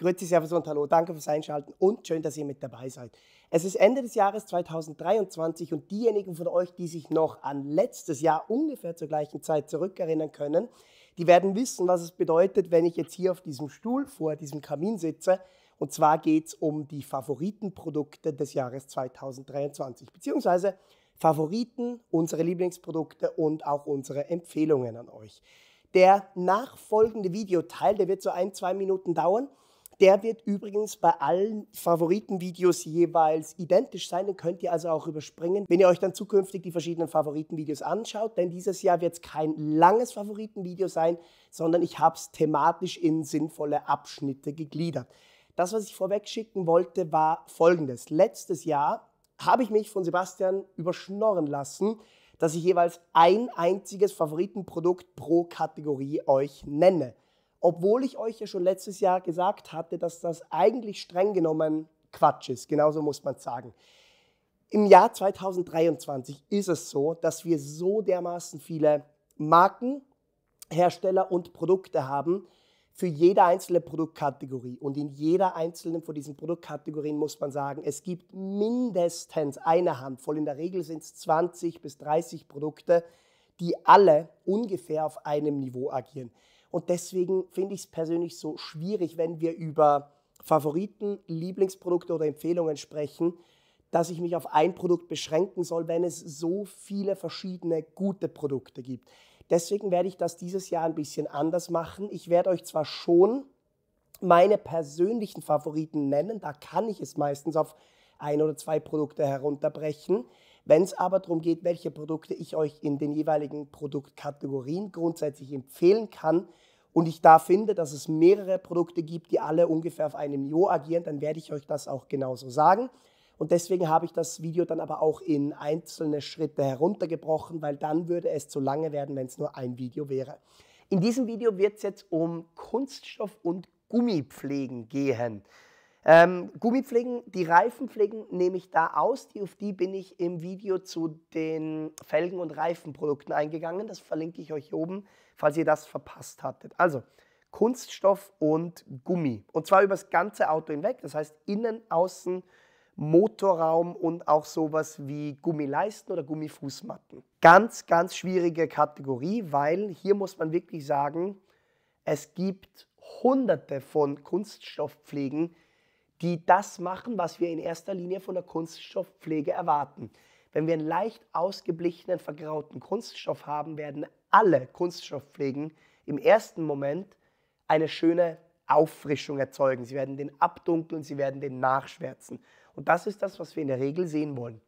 Grüezi Servus und Hallo, danke fürs Einschalten und schön, dass ihr mit dabei seid. Es ist Ende des Jahres 2023 und diejenigen von euch, die sich noch an letztes Jahr ungefähr zur gleichen Zeit zurückerinnern können, die werden wissen, was es bedeutet, wenn ich jetzt hier auf diesem Stuhl vor diesem Kamin sitze. Und zwar geht es um die Favoritenprodukte des Jahres 2023, beziehungsweise Favoriten, unsere Lieblingsprodukte und auch unsere Empfehlungen an euch. Der nachfolgende Videoteil, der wird so ein, zwei Minuten dauern der wird übrigens bei allen Favoritenvideos jeweils identisch sein. Den könnt ihr also auch überspringen, wenn ihr euch dann zukünftig die verschiedenen Favoritenvideos anschaut. Denn dieses Jahr wird es kein langes Favoritenvideo sein, sondern ich habe es thematisch in sinnvolle Abschnitte gegliedert. Das, was ich vorweg schicken wollte, war folgendes. Letztes Jahr habe ich mich von Sebastian überschnorren lassen, dass ich jeweils ein einziges Favoritenprodukt pro Kategorie euch nenne obwohl ich euch ja schon letztes Jahr gesagt hatte, dass das eigentlich streng genommen Quatsch ist. Genauso muss man sagen. Im Jahr 2023 ist es so, dass wir so dermaßen viele Marken, Hersteller und Produkte haben für jede einzelne Produktkategorie. Und in jeder einzelnen von diesen Produktkategorien muss man sagen, es gibt mindestens eine Handvoll, in der Regel sind es 20 bis 30 Produkte, die alle ungefähr auf einem Niveau agieren. Und deswegen finde ich es persönlich so schwierig, wenn wir über Favoriten, Lieblingsprodukte oder Empfehlungen sprechen, dass ich mich auf ein Produkt beschränken soll, wenn es so viele verschiedene gute Produkte gibt. Deswegen werde ich das dieses Jahr ein bisschen anders machen. Ich werde euch zwar schon meine persönlichen Favoriten nennen, da kann ich es meistens auf ein oder zwei Produkte herunterbrechen, wenn es aber darum geht, welche Produkte ich euch in den jeweiligen Produktkategorien grundsätzlich empfehlen kann und ich da finde, dass es mehrere Produkte gibt, die alle ungefähr auf einem Niveau agieren, dann werde ich euch das auch genauso sagen. Und deswegen habe ich das Video dann aber auch in einzelne Schritte heruntergebrochen, weil dann würde es zu lange werden, wenn es nur ein Video wäre. In diesem Video wird es jetzt um Kunststoff und Gummipflegen gehen. Ähm, Gummipflegen, die Reifenpflegen nehme ich da aus. Die, auf die bin ich im Video zu den Felgen- und Reifenprodukten eingegangen. Das verlinke ich euch hier oben, falls ihr das verpasst hattet. Also Kunststoff und Gummi. Und zwar über das ganze Auto hinweg. Das heißt innen, außen, Motorraum und auch sowas wie Gummileisten oder Gummifußmatten. Ganz, ganz schwierige Kategorie, weil hier muss man wirklich sagen, es gibt hunderte von Kunststoffpflegen, die das machen, was wir in erster Linie von der Kunststoffpflege erwarten. Wenn wir einen leicht ausgeblichenen, vergrauten Kunststoff haben, werden alle Kunststoffpflegen im ersten Moment eine schöne Auffrischung erzeugen. Sie werden den abdunkeln, sie werden den nachschwärzen. Und das ist das, was wir in der Regel sehen wollen.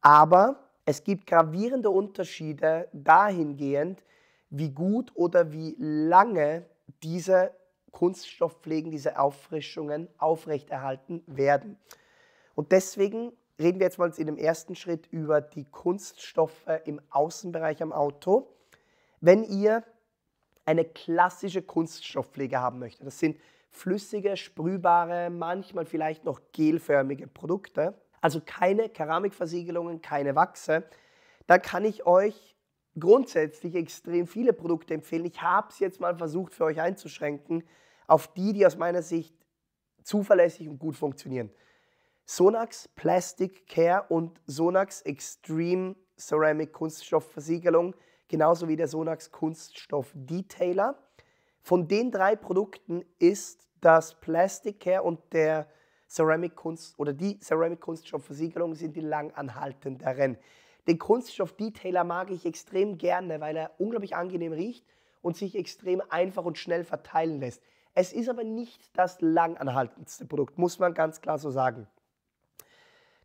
Aber es gibt gravierende Unterschiede dahingehend, wie gut oder wie lange diese Kunststoffpflegen, diese Auffrischungen aufrechterhalten werden. Und deswegen reden wir jetzt mal in dem ersten Schritt über die Kunststoffe im Außenbereich am Auto. Wenn ihr eine klassische Kunststoffpflege haben möchtet, das sind flüssige, sprühbare, manchmal vielleicht noch gelförmige Produkte, also keine Keramikversiegelungen, keine Wachse, dann kann ich euch grundsätzlich extrem viele Produkte empfehlen. Ich habe es jetzt mal versucht für euch einzuschränken, auf die, die aus meiner Sicht zuverlässig und gut funktionieren. Sonax Plastic Care und Sonax Extreme Ceramic Kunststoffversiegelung, genauso wie der Sonax Kunststoff Detailer. Von den drei Produkten ist das Plastic Care und der Ceramic Kunst oder die Ceramic Kunststoffversiegelung sind die langanhaltenderen. Den Kunststoff Detailer mag ich extrem gerne, weil er unglaublich angenehm riecht und sich extrem einfach und schnell verteilen lässt. Es ist aber nicht das langanhaltendste Produkt, muss man ganz klar so sagen.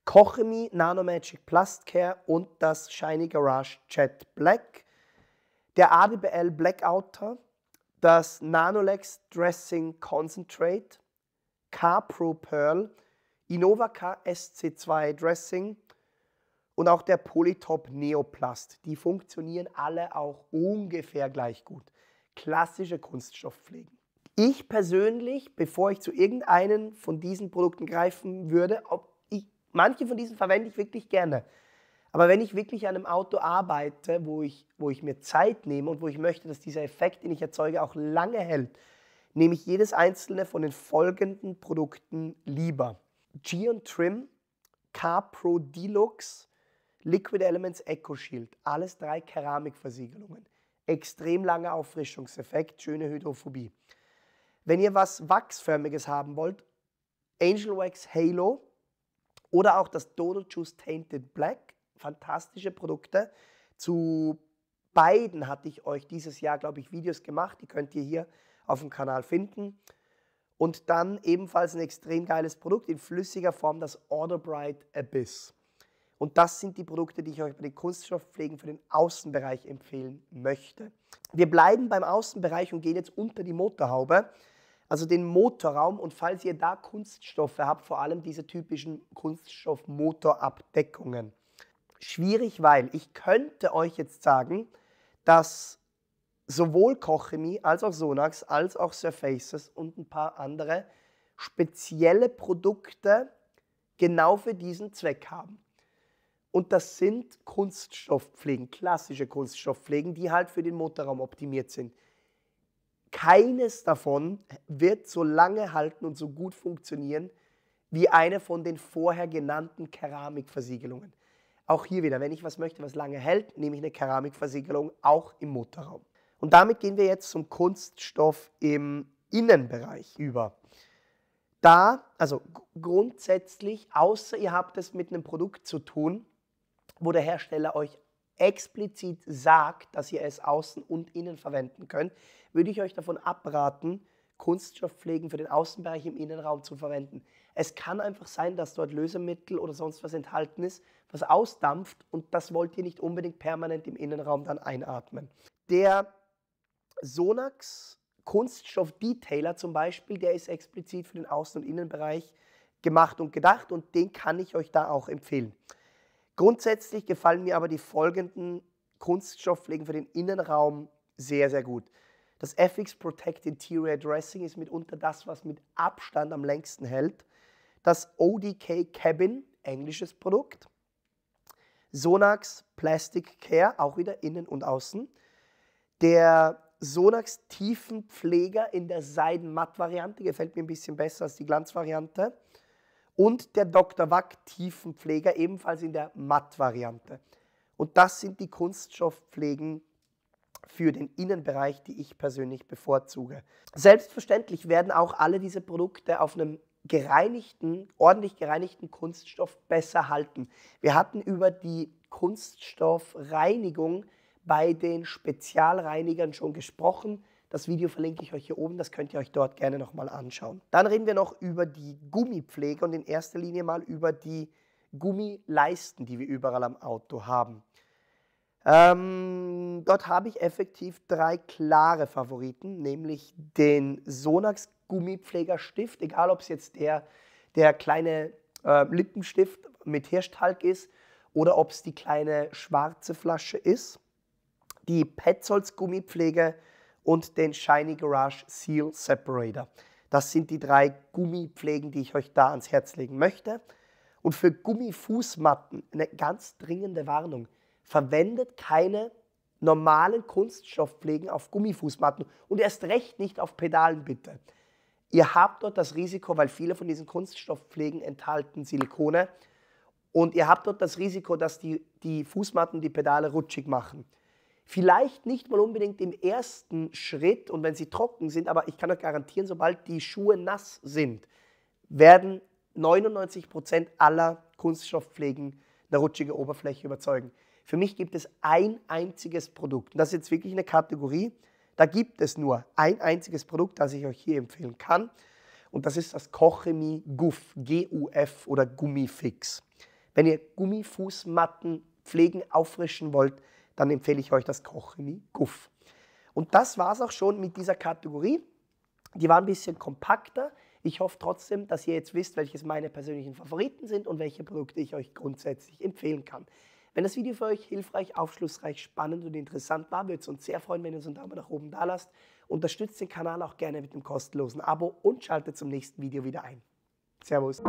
Kochemi Nano Magic Plast Care und das Shiny Garage Jet Black, der ADBL Blackouter, das Nanolex Dressing Concentrate, Capro Pearl, Innovaca SC2 Dressing und auch der Polytop Neoplast. Die funktionieren alle auch ungefähr gleich gut. Klassische Kunststoffpflegen ich persönlich, bevor ich zu irgendeinen von diesen Produkten greifen würde, ich, manche von diesen verwende ich wirklich gerne. Aber wenn ich wirklich an einem Auto arbeite, wo ich, wo ich mir Zeit nehme und wo ich möchte, dass dieser Effekt, den ich erzeuge, auch lange hält, nehme ich jedes einzelne von den folgenden Produkten lieber. Geon Trim, Car Pro Deluxe, Liquid Elements Echo Shield, alles drei Keramikversiegelungen. Extrem langer Auffrischungseffekt, schöne Hydrophobie. Wenn ihr was wachsförmiges haben wollt, Angel Wax Halo oder auch das Dodo Juice Tainted Black, fantastische Produkte. Zu beiden hatte ich euch dieses Jahr, glaube ich, Videos gemacht. Die könnt ihr hier auf dem Kanal finden. Und dann ebenfalls ein extrem geiles Produkt in flüssiger Form, das Order Bright Abyss. Und das sind die Produkte, die ich euch bei den Kunststoffpflegen für den Außenbereich empfehlen möchte. Wir bleiben beim Außenbereich und gehen jetzt unter die Motorhaube, also den Motorraum. Und falls ihr da Kunststoffe habt, vor allem diese typischen Kunststoffmotorabdeckungen. Schwierig, weil ich könnte euch jetzt sagen, dass sowohl Kochemie als auch Sonax als auch Surfaces und ein paar andere spezielle Produkte genau für diesen Zweck haben. Und das sind Kunststoffpflegen, klassische Kunststoffpflegen, die halt für den Motorraum optimiert sind. Keines davon wird so lange halten und so gut funktionieren wie eine von den vorher genannten Keramikversiegelungen. Auch hier wieder, wenn ich was möchte, was lange hält, nehme ich eine Keramikversiegelung auch im Motorraum. Und damit gehen wir jetzt zum Kunststoff im Innenbereich über. Da, also grundsätzlich, außer ihr habt es mit einem Produkt zu tun, wo der Hersteller euch explizit sagt, dass ihr es außen und innen verwenden könnt, würde ich euch davon abraten, Kunststoffpflegen für den Außenbereich im Innenraum zu verwenden. Es kann einfach sein, dass dort Lösemittel oder sonst was enthalten ist, was ausdampft und das wollt ihr nicht unbedingt permanent im Innenraum dann einatmen. Der Sonax Kunststoff Detailer zum Beispiel, der ist explizit für den Außen- und Innenbereich gemacht und gedacht und den kann ich euch da auch empfehlen. Grundsätzlich gefallen mir aber die folgenden Kunststofffliegen für den Innenraum sehr, sehr gut. Das FX Protect Interior Dressing ist mitunter das, was mit Abstand am längsten hält. Das ODK Cabin, englisches Produkt. Sonax Plastic Care, auch wieder innen und außen. Der Sonax Tiefenpfleger in der seidenmatt variante gefällt mir ein bisschen besser als die Glanz-Variante und der Dr. Wack Tiefenpfleger ebenfalls in der Matt-Variante. Und das sind die Kunststoffpflegen für den Innenbereich, die ich persönlich bevorzuge. Selbstverständlich werden auch alle diese Produkte auf einem gereinigten, ordentlich gereinigten Kunststoff besser halten. Wir hatten über die Kunststoffreinigung bei den Spezialreinigern schon gesprochen. Das Video verlinke ich euch hier oben, das könnt ihr euch dort gerne nochmal anschauen. Dann reden wir noch über die Gummipflege und in erster Linie mal über die Gummileisten, die wir überall am Auto haben. Ähm, dort habe ich effektiv drei klare Favoriten, nämlich den Sonax Gummipflegerstift, egal ob es jetzt der, der kleine äh, Lippenstift mit Hirschtalk ist oder ob es die kleine schwarze Flasche ist. Die Petzolds Gummipflege und den Shiny Garage Seal Separator. Das sind die drei Gummipflegen, die ich euch da ans Herz legen möchte. Und für Gummifußmatten eine ganz dringende Warnung. Verwendet keine normalen Kunststoffpflegen auf Gummifußmatten und erst recht nicht auf Pedalen bitte. Ihr habt dort das Risiko, weil viele von diesen Kunststoffpflegen enthalten Silikone und ihr habt dort das Risiko, dass die, die Fußmatten die Pedale rutschig machen. Vielleicht nicht mal unbedingt im ersten Schritt und wenn sie trocken sind, aber ich kann euch garantieren, sobald die Schuhe nass sind, werden 99% Prozent aller Kunststoffpflegen eine rutschige Oberfläche überzeugen. Für mich gibt es ein einziges Produkt. Und das ist jetzt wirklich eine Kategorie. Da gibt es nur ein einziges Produkt, das ich euch hier empfehlen kann. Und das ist das Kochemie Guff, G-U-F oder Gummifix. Wenn ihr Gummifußmatten pflegen, auffrischen wollt, dann empfehle ich euch das Kochchemie Guff. Und das war es auch schon mit dieser Kategorie. Die war ein bisschen kompakter. Ich hoffe trotzdem, dass ihr jetzt wisst, welches meine persönlichen Favoriten sind und welche Produkte ich euch grundsätzlich empfehlen kann. Wenn das Video für euch hilfreich, aufschlussreich, spannend und interessant war, würde es uns sehr freuen, wenn ihr uns einen Daumen nach oben da lasst. Unterstützt den Kanal auch gerne mit dem kostenlosen Abo und schaltet zum nächsten Video wieder ein. Servus!